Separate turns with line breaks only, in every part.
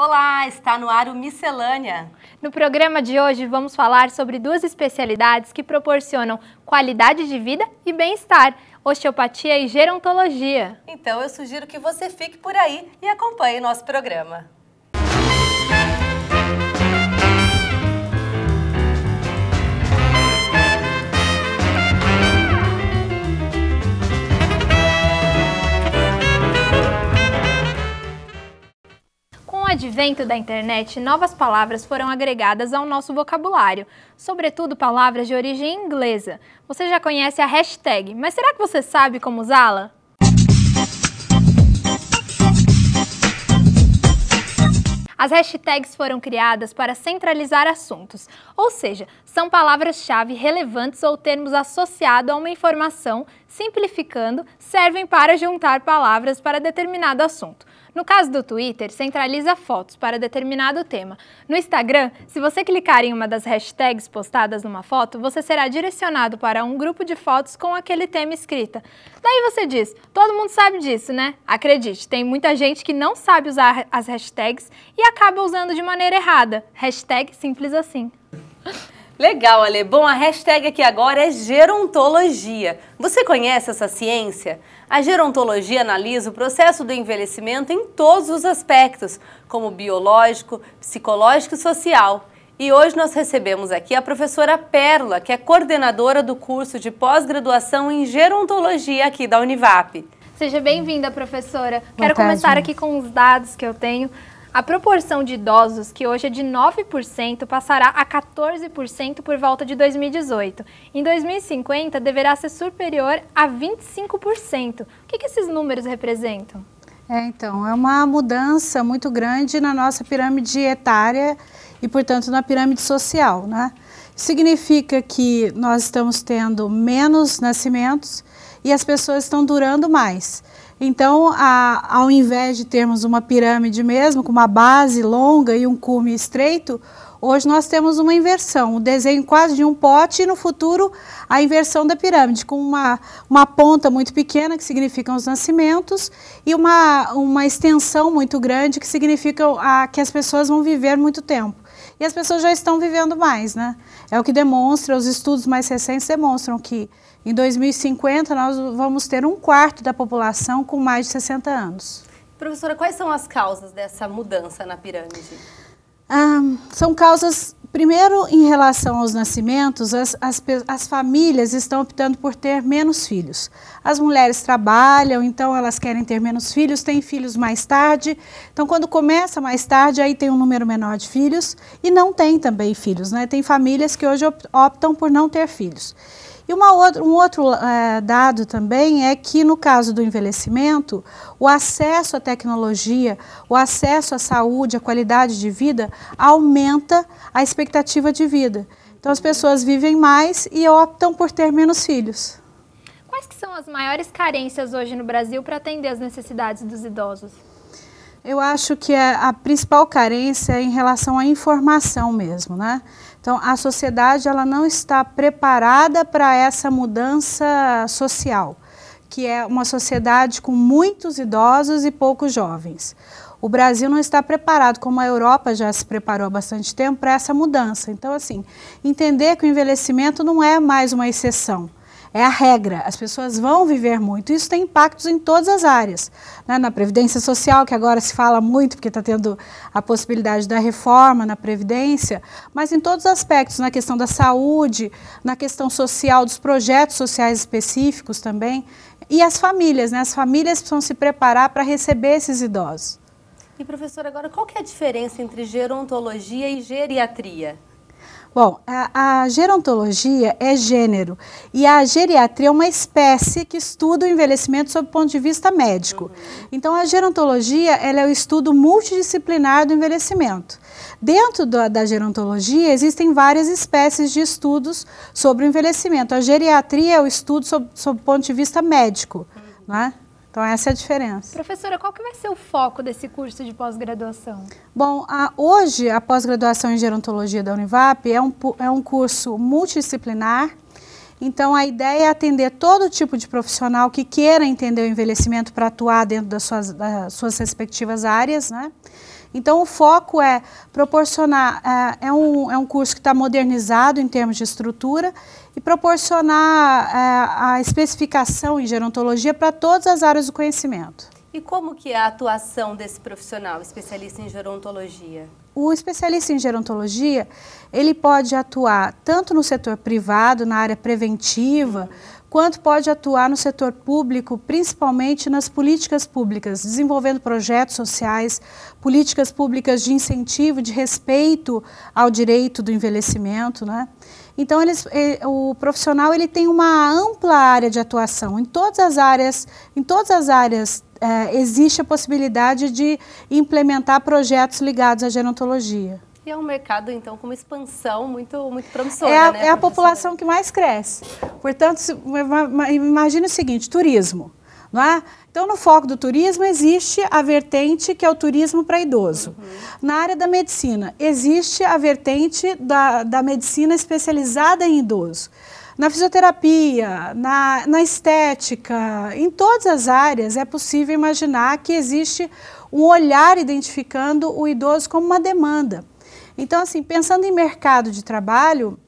Olá, está
no ar o Miscelânea. No programa de hoje vamos falar sobre duas especialidades que proporcionam qualidade de vida e bem-estar, osteopatia e gerontologia.
Então eu sugiro que você fique por aí e acompanhe nosso programa.
o advento da internet, novas palavras foram agregadas ao nosso vocabulário, sobretudo palavras de origem inglesa. Você já conhece a hashtag, mas será que você sabe como usá-la? As hashtags foram criadas para centralizar assuntos, ou seja, são palavras-chave relevantes ou termos associados a uma informação, simplificando, servem para juntar palavras para determinado assunto. No caso do Twitter, centraliza fotos para determinado tema. No Instagram, se você clicar em uma das hashtags postadas numa foto, você será direcionado para um grupo de fotos com aquele tema escrita. Daí você diz: todo mundo sabe disso, né? Acredite, tem muita gente que não sabe usar as hashtags e acaba usando de maneira errada. Hashtag simples assim. Legal, Ale.
Bom, a hashtag aqui agora é gerontologia. Você conhece essa ciência? A gerontologia analisa o processo do envelhecimento em todos os aspectos, como biológico, psicológico e social. E hoje nós recebemos aqui a professora Pérola, que é coordenadora do curso de pós-graduação em gerontologia aqui da Univap.
Seja bem-vinda, professora. Boa Quero tarde. começar aqui com os dados que eu tenho a proporção de idosos, que hoje é de 9%, passará a 14% por volta de 2018. Em 2050, deverá ser superior a 25%. O que, que esses números representam?
É, então, é uma mudança muito grande na nossa pirâmide etária e, portanto, na pirâmide social, né? Significa que nós estamos tendo menos nascimentos e as pessoas estão durando mais. Então, a, ao invés de termos uma pirâmide mesmo, com uma base longa e um cume estreito, hoje nós temos uma inversão, o um desenho quase de um pote e no futuro a inversão da pirâmide, com uma, uma ponta muito pequena, que significam os nascimentos, e uma, uma extensão muito grande, que significa a, que as pessoas vão viver muito tempo. E as pessoas já estão vivendo mais, né? É o que demonstra, os estudos mais recentes demonstram que em 2050, nós vamos ter um quarto da população com mais de 60 anos.
Professora, quais são as causas dessa mudança na pirâmide?
Ah, são causas, primeiro, em relação aos nascimentos, as, as, as, famílias estão optando por ter menos filhos. As mulheres trabalham, então elas querem ter menos filhos, têm filhos mais tarde. Então, quando começa mais tarde, aí tem um número menor de filhos e não tem também filhos. Né? Tem famílias que hoje optam por não ter filhos. E uma outra, um outro é, dado também é que, no caso do envelhecimento, o acesso à tecnologia, o acesso à saúde, à qualidade de vida, aumenta a expectativa de vida. Então, as pessoas vivem mais e optam por ter menos filhos.
Quais que são as maiores carências hoje no Brasil para atender as necessidades dos idosos?
Eu acho que a, é a principal carência é em relação à informação mesmo, né? Então, a sociedade ela não está preparada para essa mudança social, que é uma sociedade com muitos idosos e poucos jovens. O Brasil não está preparado, como a Europa já se preparou há bastante tempo, para essa mudança. Então, assim, entender que o envelhecimento não é mais uma exceção, é a regra. As pessoas vão viver muito. Isso tem impactos em todas as áreas. Né? Na Previdência Social, que agora se fala muito, porque está tendo a possibilidade da reforma na Previdência, mas em todos os aspectos, na questão da saúde, na questão social, dos projetos sociais específicos também. E as famílias, né? As famílias precisam se preparar para receber esses idosos.
E professor, agora qual que é a diferença entre gerontologia e geriatria?
Bom, a, a, gerontologia é gênero e a geriatria é uma espécie que estuda o envelhecimento sob o ponto de vista médico. Uhum. Então, a gerontologia ela é o estudo multidisciplinar do envelhecimento. Dentro da, da gerontologia existem várias espécies de estudos sobre o envelhecimento. A geriatria é o estudo sob, sob o ponto de vista médico, uhum. né? Então essa é a diferença.
Professora, qual que vai ser o foco desse curso de pós-graduação?
Bom, a, hoje a pós-graduação em gerontologia da Univap é um, é um curso multidisciplinar, então, a ideia é atender todo tipo de profissional que queira entender o envelhecimento para atuar dentro das suas, das suas respectivas áreas, né? Então, o foco é proporcionar, é, é um, é um curso que está modernizado em termos de estrutura e proporcionar é, a especificação em gerontologia para todas as áreas do conhecimento.
E como que é a atuação desse profissional, especialista em gerontologia?
O especialista em gerontologia, ele pode atuar tanto no setor privado, na área preventiva, quanto pode atuar no setor público, principalmente nas políticas públicas, desenvolvendo projetos sociais, políticas públicas de incentivo, de respeito ao direito do envelhecimento, né? Então, eles, o profissional ele tem uma ampla área de atuação. Em todas as áreas, em todas as áreas é, existe a possibilidade de implementar projetos ligados à gerontologia.
E é um mercado, então, com uma expansão muito, muito promissora. É a, né, é a
população que mais cresce. Portanto, imagine o seguinte: turismo. Não é? Então, no foco do turismo, existe a vertente que é o turismo para idoso. Uhum. Na área da medicina, existe a vertente da, da medicina especializada em idoso. Na fisioterapia, na, na estética, em todas as áreas, é possível imaginar que existe um olhar identificando o idoso como uma demanda. Então, assim, pensando em mercado de trabalho,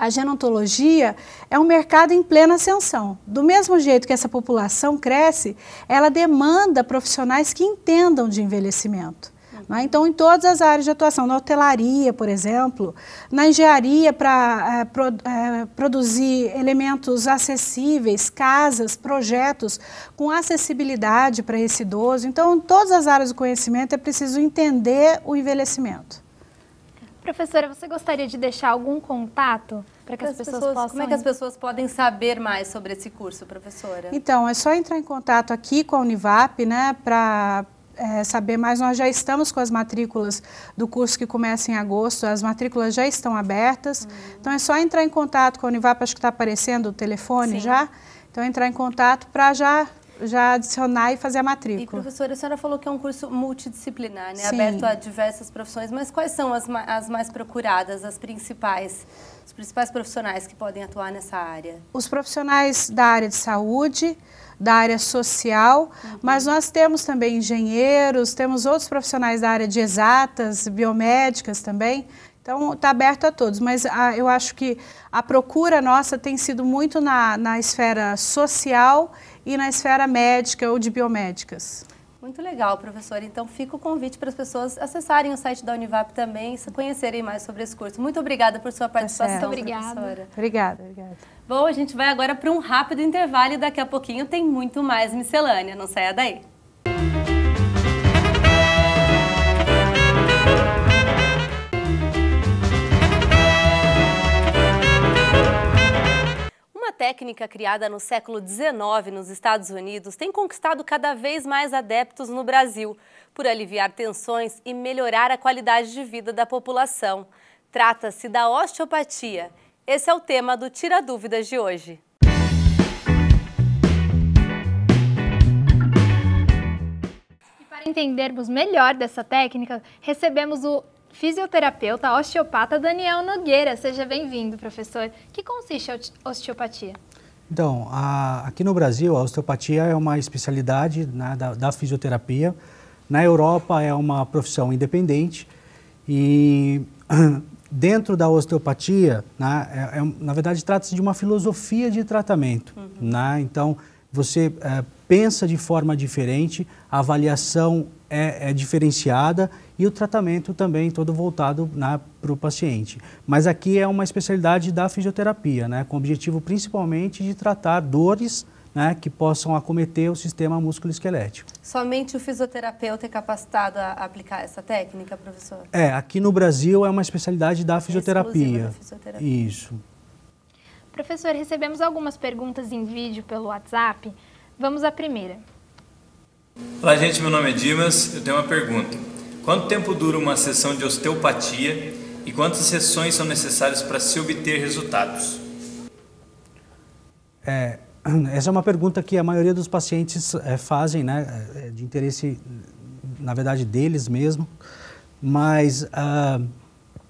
a gerontologia é um mercado em plena ascensão. Do mesmo jeito que essa população cresce, ela demanda profissionais que entendam de envelhecimento. Né? Então, em todas as áreas de atuação, na hotelaria, por exemplo, na engenharia para é, eh, pro, é, produzir elementos acessíveis, casas, projetos com acessibilidade para esse idoso. Então, em todas as áreas do conhecimento é preciso entender o envelhecimento.
Professora, você gostaria de deixar algum contato
para que as, as pessoas, pessoas, possam... Como é que as pessoas podem saber mais sobre esse curso, professora?
Então, é só entrar em contato aqui com a Univap, né, para é, saber mais. Nós já estamos com as matrículas do curso que começa em agosto, as matrículas já estão abertas. Hum. Então, é só entrar em contato com a Univap, acho que está aparecendo o telefone Sim. já. Então, entrar em contato para já já adicionar e fazer a matrícula. E, professora, a senhora falou que é um curso multidisciplinar, né? Aberto a
diversas profissões, mas quais são as, ma as mais procuradas, as principais, os principais profissionais que podem atuar nessa área?
Os profissionais da área de saúde, da área social, uhum. mas nós temos também engenheiros, temos outros profissionais da área de exatas, biomédicas também, então, está aberto a todos, mas a, ah, eu acho que a procura nossa tem sido muito na, na esfera social e na esfera médica ou de biomédicas.
Muito legal, professor. Então fica o convite para as pessoas acessarem o site da Univap também e conhecerem mais sobre esse curso. Muito obrigada por sua tá participação, professora. Obrigada, obrigada. Bom, a gente vai agora para um rápido intervalo e daqui a pouquinho tem muito mais miscelânea. Não saia daí. técnica criada no século XIX nos Estados Unidos tem conquistado cada vez mais adeptos no Brasil, por aliviar tensões e melhorar a qualidade de vida da população. Trata-se da osteopatia. Esse é o tema do Tira Dúvidas de hoje.
E para entendermos melhor dessa técnica, recebemos o fisioterapeuta osteopata Daniel Nogueira. Seja bem-vindo, professor. Que consiste a osteopatia?
Então, a, aqui no Brasil, a osteopatia é uma especialidade né, da, da, fisioterapia. Na Europa, é uma profissão independente. E dentro da osteopatia, né, é, é, na verdade, trata-se de uma filosofia de tratamento. Uhum. Né? Então, você é, pensa de forma diferente a avaliação é, é diferenciada e o tratamento também todo voltado né, para o paciente. Mas aqui é uma especialidade da fisioterapia, né, com o objetivo principalmente de tratar dores né, que possam acometer o sistema músculo-esquelético.
Somente o fisioterapeuta é capacitado a aplicar essa técnica,
professor? É,
aqui no Brasil é uma especialidade da fisioterapia. Da fisioterapia. Isso.
Professor, recebemos algumas perguntas em vídeo pelo WhatsApp. Vamos à primeira. Olá, gente. Meu nome é Dimas. Eu tenho uma pergunta: quanto tempo dura uma sessão de osteopatia e quantas sessões são necessárias para se obter resultados?
É, essa é uma pergunta que a maioria dos pacientes é, fazem, né, é, de interesse, na verdade, deles mesmo. Mas ah,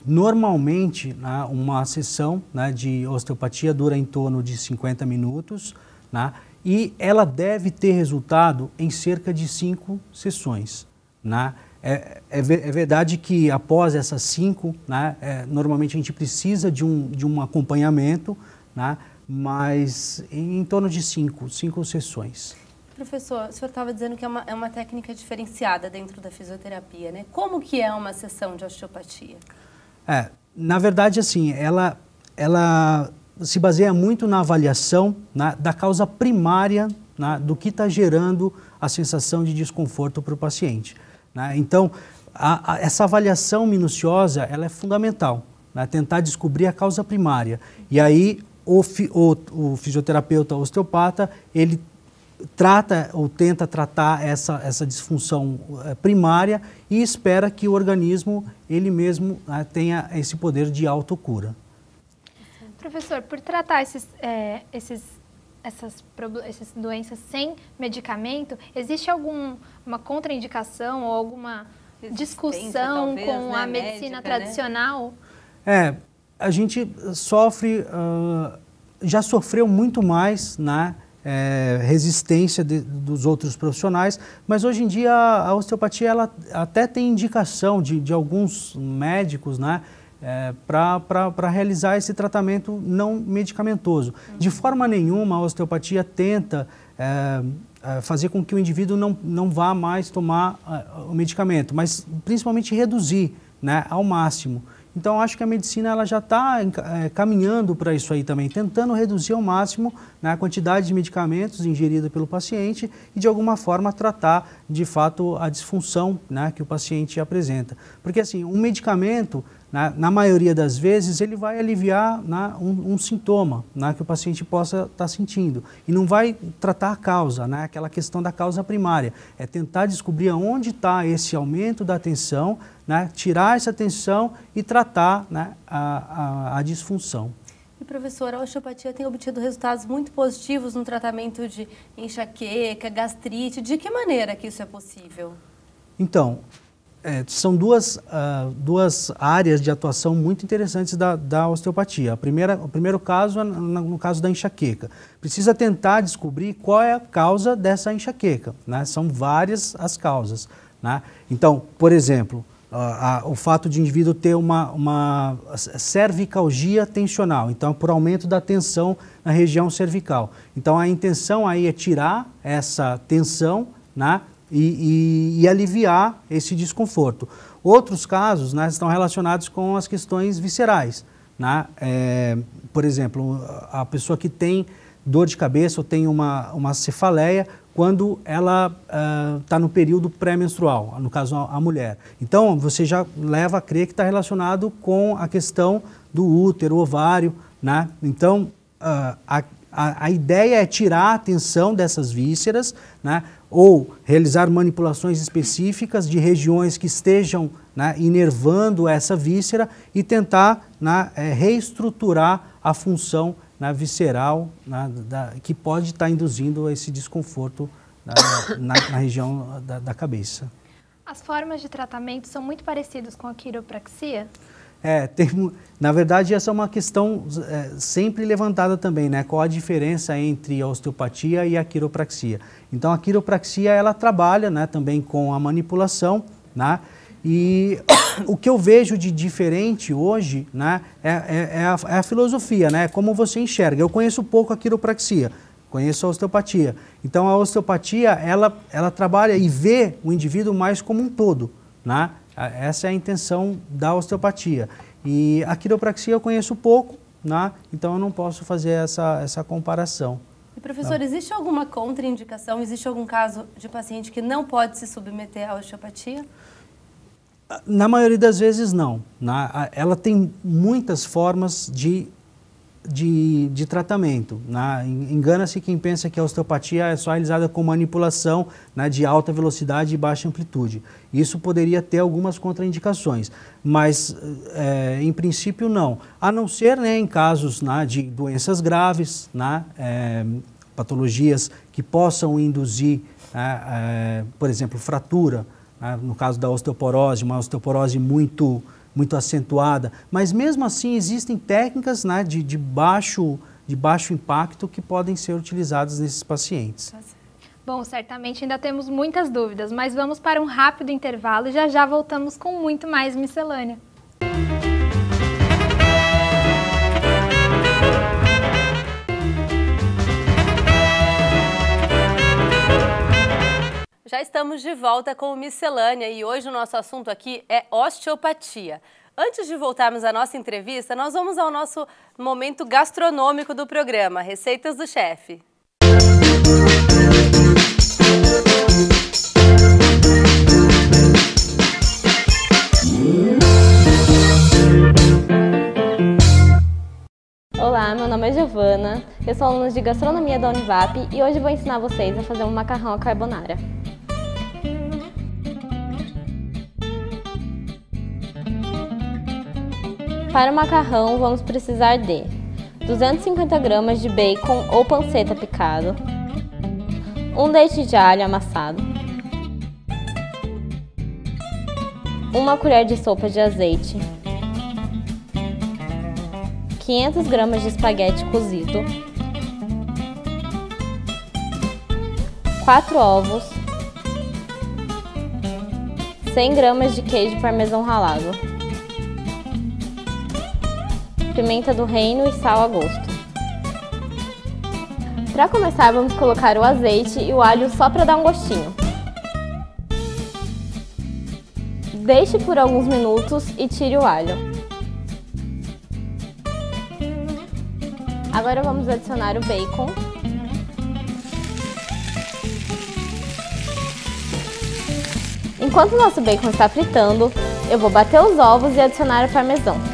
normalmente, né, uma sessão né, de osteopatia dura em torno de 50 minutos. Né, e ela deve ter resultado em cerca de cinco sessões. Né? É, é, é, verdade que após essas cinco, né, é, normalmente a gente precisa de um, de um acompanhamento, né, mas em, em, torno de cinco, cinco sessões.
Professor, o senhor estava dizendo que é uma, é uma técnica diferenciada dentro da fisioterapia, né? Como que é uma sessão de osteopatia?
É, na verdade, assim, ela, ela se baseia muito na avaliação né, da causa primária né, do que está gerando a sensação de desconforto para o paciente. Né? Então, a, a, essa avaliação minuciosa ela é fundamental, né, tentar descobrir a causa primária. E aí, o, fi, o, o fisioterapeuta osteopata, ele trata ou tenta tratar essa, essa disfunção eh, primária e espera que o organismo ele mesmo né, tenha esse poder de autocura.
Professor, por tratar esses, é, esses, essas, essas doenças sem medicamento, existe alguma contraindicação ou alguma discussão talvez, com né, a medicina médica, né? tradicional?
Né? É, a gente sofre, uh, já sofreu muito mais na né, é, resistência de, dos outros profissionais, mas hoje em dia a, a osteopatia ela até tem indicação de, de alguns médicos, né? é, para realizar esse tratamento não medicamentoso. De forma nenhuma, a osteopatia tenta é, é, fazer com que o indivíduo não, não vá mais tomar uh, o medicamento, mas principalmente reduzir né, ao máximo. Então, acho que a medicina ela já está é, caminhando para isso aí também, tentando reduzir ao máximo né, a quantidade de medicamentos ingerida pelo paciente e, de alguma forma, tratar de fato a disfunção né, que o paciente apresenta. Porque, assim, um medicamento na, né? na maioria das vezes, ele vai aliviar né, um, um, sintoma né, que o paciente possa estar tá sentindo. E não vai tratar a causa, né, aquela questão da causa primária. É tentar descobrir onde está esse aumento da tensão, né, tirar essa tensão e tratar né, a, a, a disfunção.
E,
professor, a osteopatia tem obtido resultados muito positivos no tratamento de enxaqueca, gastrite. De que maneira que isso é possível?
Então, é, são duas, uh, duas áreas de atuação muito interessantes da, da osteopatia. A primeira, o primeiro caso é no caso da enxaqueca. Precisa tentar descobrir qual é a causa dessa enxaqueca. Né? São várias as causas. Né? Então, por exemplo, o fato de o indivíduo ter uma, uma cervicalgia tensional, então por aumento da tensão na região cervical. Então a intenção aí é tirar essa tensão né, e, e, e aliviar esse desconforto. Outros casos né, estão relacionados com as questões viscerais. Né? É, por exemplo, a pessoa que tem dor de cabeça ou tem uma, uma cefaleia quando ela está é, uh, no período pré-menstrual, no caso a, a, mulher. Então você já leva a crer que está relacionado com a questão do útero, ovário, né? Então uh, a, a, a, ideia é tirar a atenção dessas vísceras, né? ou realizar manipulações específicas de regiões que estejam né, inervando essa víscera e tentar né, é, reestruturar a função né, visceral né, da, que pode estar tá induzindo esse desconforto na, né, na, na região da, da cabeça.
As formas de tratamento são muito parecidas com a quiropraxia?
É, tem, na verdade, essa é uma questão é, sempre levantada também, né? Qual a diferença entre a osteopatia e a quiropraxia? Então, a quiropraxia ela trabalha, né, também com a manipulação, né? E o que eu vejo de diferente hoje né, é, é, é, a, é, a, filosofia, né, é como você enxerga. Eu conheço pouco a quiropraxia, conheço a osteopatia. Então a osteopatia ela, ela trabalha e vê o indivíduo mais como um todo. Né? Essa é a intenção da osteopatia. E a quiropraxia eu conheço pouco, né? então eu não posso fazer essa, essa comparação.
E professor, não. Tá existe alguma contraindicação? Existe algum caso de paciente que não pode se submeter à osteopatia?
Ah, na maioria das vezes, não. Né? Ela tem muitas formas de de, de tratamento. Né? Engana-se quem pensa que a osteopatia é só realizada com manipulação né, de alta velocidade e baixa amplitude. Isso poderia ter algumas contraindicações, mas é, em princípio não. A não ser né, em casos né, de doenças graves, né, é, patologias que possam induzir, é, por exemplo, fratura, né, no caso da osteoporose, uma osteoporose muito muito acentuada, mas mesmo assim existem técnicas né, de, de, baixo, de baixo impacto que podem ser utilizadas nesses pacientes. Tá
Bom, certamente ainda temos muitas dúvidas, mas vamos para um rápido intervalo e já já voltamos com muito mais miscelânea.
Já estamos de volta com o Miscelânea e hoje o nosso assunto aqui é osteopatia. Antes de voltarmos à nossa entrevista, nós vamos ao nosso momento gastronômico do programa, Receitas do Chefe.
Olá, meu nome é Giovana, eu sou aluna de gastronomia da Univap e hoje vou ensinar vocês a fazer um macarrão à carbonara. Para o macarrão, vamos precisar de 250 gramas de bacon ou panceta picado, um leite de alho amassado, uma colher de sopa de azeite, 500 gramas de espaguete cozido, 4 ovos, 100 gramas de queijo parmesão ralado pimenta do reino e sal a gosto. Para começar, vamos colocar o azeite e o alho só para dar um gostinho. Deixe por alguns minutos e tire o alho. Agora vamos adicionar o bacon. Enquanto o nosso bacon está fritando, eu vou bater os ovos e adicionar o parmesão.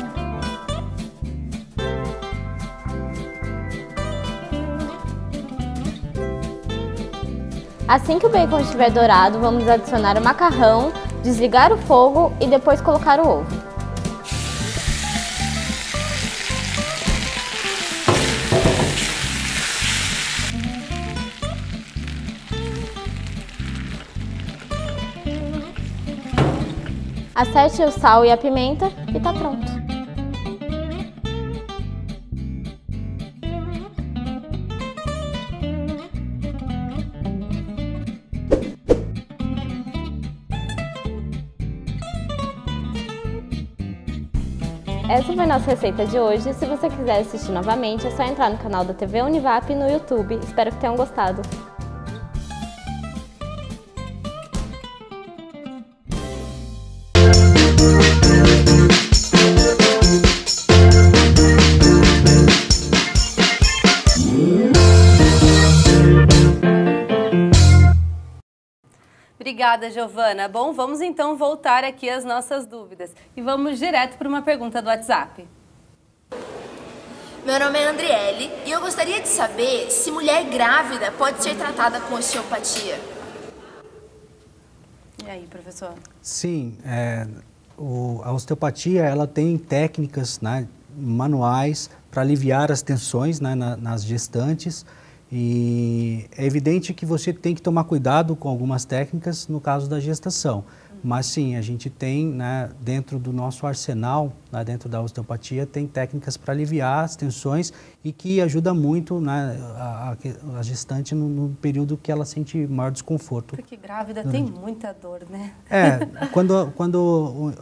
Assim que o bacon estiver dourado, vamos adicionar o macarrão, desligar o fogo e depois colocar o ovo. Acerte o sal e a pimenta e tá pronto. foi a nossa receita de hoje. Se você quiser assistir novamente, é só entrar no canal da TV Univap no YouTube. Espero que tenham gostado.
Obrigada, Giovana. Bom, vamos então voltar aqui às nossas dúvidas e vamos direto para uma pergunta do WhatsApp.
Meu nome é Andriele e eu gostaria de saber se mulher grávida pode ser tratada com osteopatia. E aí, professor?
Sim, é, o, a osteopatia ela tem técnicas né, manuais para aliviar as tensões né, na, nas gestantes e é evidente que você tem que tomar cuidado com algumas técnicas no caso da gestação. Mas sim, a gente tem né, dentro do nosso arsenal, né, dentro da osteopatia, tem técnicas para aliviar as tensões e que ajuda muito né, a, a, gestante no, no, período que ela sente maior desconforto. Porque grávida durante... tem
muita dor, né? É,
quando, quando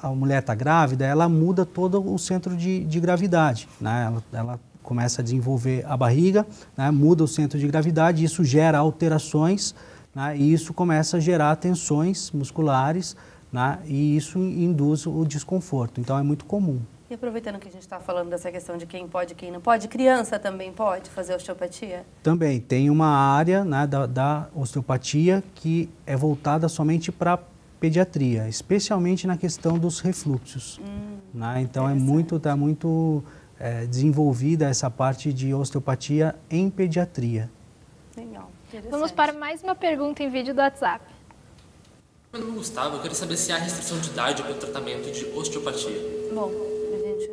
a mulher está grávida, ela muda todo o centro de, de gravidade, né? Ela, ela começa a desenvolver a barriga, né, muda o centro de gravidade, isso gera alterações né, e isso começa a gerar tensões musculares né, e isso induz o desconforto. Então é muito comum.
E aproveitando que a gente está falando dessa questão de quem pode e quem não pode, criança também pode fazer osteopatia?
Também. Tem uma área né, da, da, osteopatia que é voltada somente para pediatria, especialmente na questão dos refluxos. Hum, né? Então é muito, tá muito é, desenvolvida essa parte de osteopatia em pediatria.
Legal. Vamos para mais uma pergunta em vídeo do WhatsApp. Meu nome é Gustavo, eu queria saber se há restrição de idade para o tratamento
de osteopatia.
Bom, a gente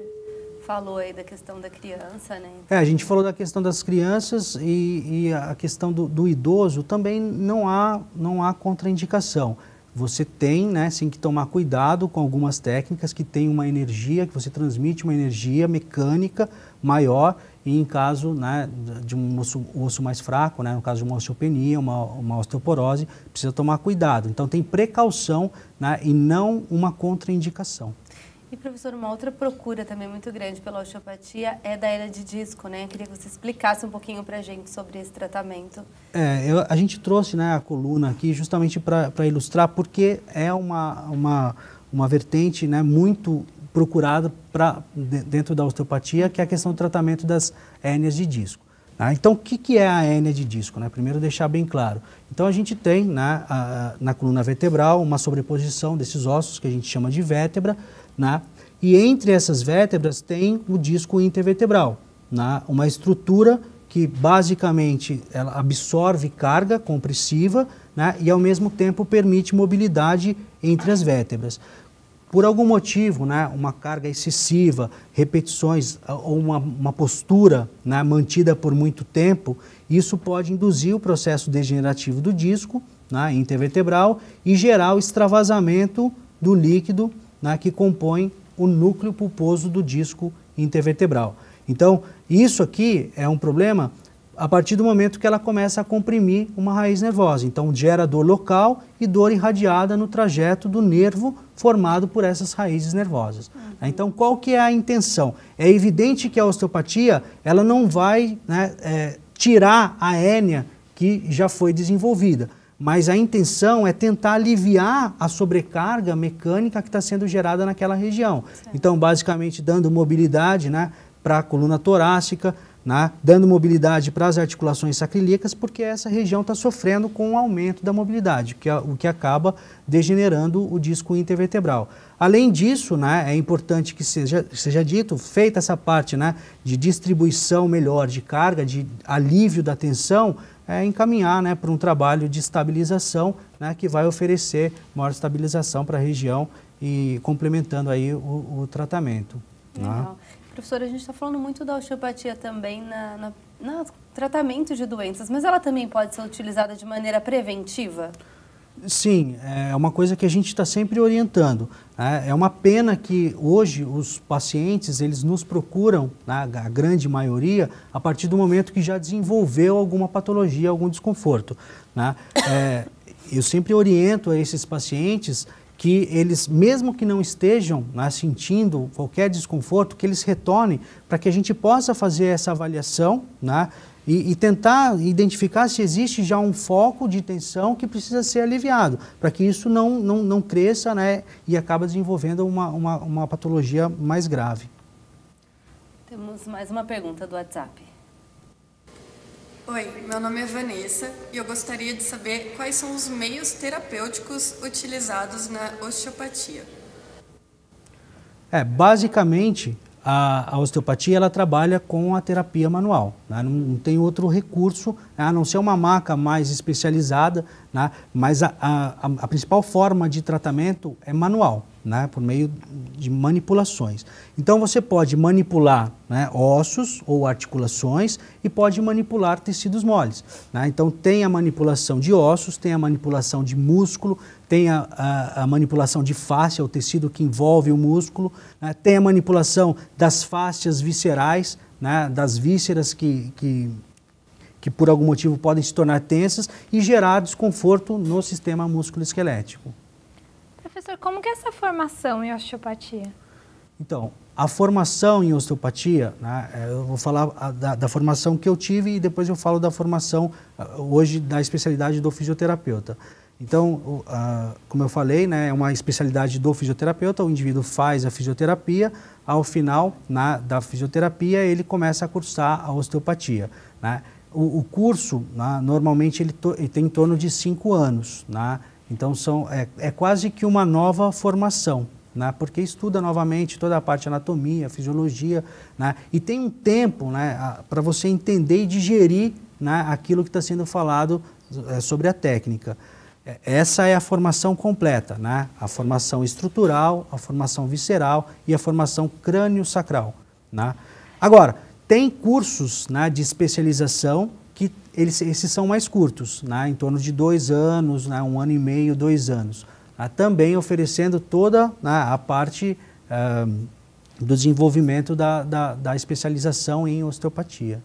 falou aí da questão da criança, né?
É, a gente falou da questão das crianças e, e a questão do, do idoso também não há, não há contraindicação você tem né, sim, que tomar cuidado com algumas técnicas que têm uma energia, que você transmite uma energia mecânica maior e em caso né, de um osso, osso mais fraco, né, no caso de uma osteopenia, uma, uma, osteoporose, precisa tomar cuidado. Então tem precaução né, e não uma contraindicação.
E, professor, uma outra procura também muito grande pela osteopatia é da era de disco, né? Eu queria que você explicasse um pouquinho para a gente sobre esse tratamento.
É, eu, a gente trouxe né, a coluna aqui justamente para ilustrar, porque é uma, uma, uma vertente né, muito procurada pra, dentro da osteopatia, que é a questão do tratamento das hérnias de disco. Né? Então, o que, que é a hérnia de disco? Né? Primeiro, deixar bem claro. Então, a gente tem né, a, na coluna vertebral uma sobreposição desses ossos, que a gente chama de vértebra, né? E entre essas vértebras tem o disco intervertebral, né? uma estrutura que basicamente ela absorve carga compressiva né? e ao mesmo tempo permite mobilidade entre as vértebras. Por algum motivo, né, uma carga excessiva, repetições ah, ou uma, uma postura né, mantida por muito tempo, isso pode induzir o processo degenerativo do disco né, intervertebral e gerar o extravasamento do líquido né, que compõem o núcleo pulposo do disco intervertebral. Então, isso aqui é um problema a partir do momento que ela começa a comprimir uma raiz nervosa. Então, gera dor local e dor irradiada no trajeto do nervo formado por essas raízes nervosas. Uhum. Então, qual que é a intenção? É evidente que a osteopatia ela não vai né, é, tirar a hérnia que já foi desenvolvida mas a intenção é tentar aliviar a sobrecarga mecânica que está sendo gerada naquela região. Certo. Então, basicamente, dando mobilidade né, para a coluna torácica, né, dando mobilidade para as articulações sacrílicas, porque essa região está sofrendo com o aumento da mobilidade, que, é o que acaba degenerando o disco intervertebral. Além disso, né, é importante que seja, seja dito, feita essa parte né, de distribuição melhor de carga, de alívio da tensão, é, encaminhar né, para um trabalho de estabilização né, que vai oferecer maior estabilização para a região e complementando aí o, o tratamento. Né? Legal. Né?
Professora, a gente está falando muito da osteopatia também na, na, no tratamento de doenças, mas ela também pode ser utilizada de maneira preventiva?
Sim, é uma coisa que a gente está sempre orientando. Né? É uma pena que hoje os pacientes eles nos procuram, né, a grande maioria, a partir do momento que já desenvolveu alguma patologia, algum desconforto. Né? É, eu sempre oriento a esses pacientes que eles, mesmo que não estejam né, sentindo qualquer desconforto, que eles retornem para que a gente possa fazer essa avaliação, né, e, e, tentar identificar se existe já um foco de tensão que precisa ser aliviado, para que isso não, não, não cresça né, e acaba desenvolvendo uma, uma, uma patologia mais grave.
Temos mais uma pergunta do WhatsApp. Oi, meu nome é Vanessa e eu gostaria de saber quais são os meios terapêuticos utilizados na osteopatia.
É, basicamente, a, a, osteopatia ela trabalha com a terapia manual, né? não, não, tem outro recurso né? a não ser uma maca mais especializada, né? mas a, a, a, principal forma de tratamento é manual né, por meio de manipulações. Então você pode manipular né, ossos ou articulações e pode manipular tecidos moles. Né? Então tem a manipulação de ossos, tem a manipulação de músculo, tem a, a, a manipulação de fáscia, é o tecido que envolve o músculo, né? tem a manipulação das fáscias viscerais, né, das vísceras que, que que por algum motivo podem se tornar tensas e gerar desconforto no sistema músculo esquelético.
Professor, como que é essa formação em osteopatia?
Então, a formação em osteopatia, né, é, eu vou falar da, da, formação que eu tive e depois eu falo da formação ah, hoje da especialidade do fisioterapeuta. Então, ah, como eu falei, né, é uma especialidade do fisioterapeuta, o indivíduo faz a fisioterapia, ao final na, né, da fisioterapia ele começa a cursar a osteopatia. Né? O, o, curso, né, normalmente, ele, to, ele, tem em torno de cinco anos. Né? Então são, é, é quase que uma nova formação. Né, porque estuda novamente toda a parte de anatomia, fisiologia, né, e tem um tempo né, para você entender e digerir né, aquilo que está sendo falado é, sobre a técnica. É, essa é a formação completa, né? a formação estrutural, a formação visceral e a formação crânio-sacral. Né? Agora, tem cursos de especialização eles, esses são mais curtos, né? em torno de dois anos, né? um ano e meio, dois anos. Né? Também oferecendo toda né? a parte uh, do desenvolvimento da, da, da especialização em osteopatia.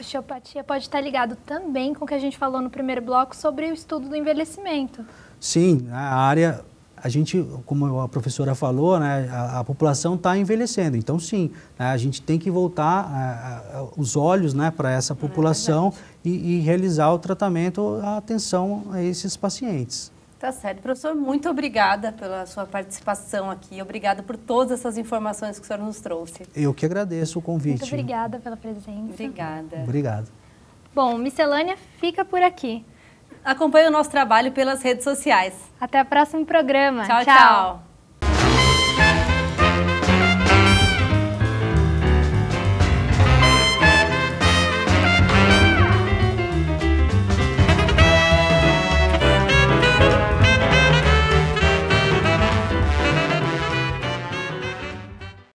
Osteopatia pode estar ligado também com o que a gente falou no primeiro bloco sobre o estudo do envelhecimento.
Sim, a área a gente, como a professora falou, né, a, a população está envelhecendo. Então, sim, né, a gente tem que voltar a, é, a, é, os olhos né, para essa é população é e, e, realizar o tratamento, a atenção a esses pacientes.
Tá certo. Professor, muito obrigada pela sua participação aqui. Obrigada por todas essas informações que o senhor nos trouxe.
Eu que agradeço o convite. Muito obrigada
pela presença. Obrigada. Obrigado. Bom, Miscelânea fica por aqui acompanhe o nosso trabalho pelas redes sociais. Até o próximo programa. tchau. tchau. tchau.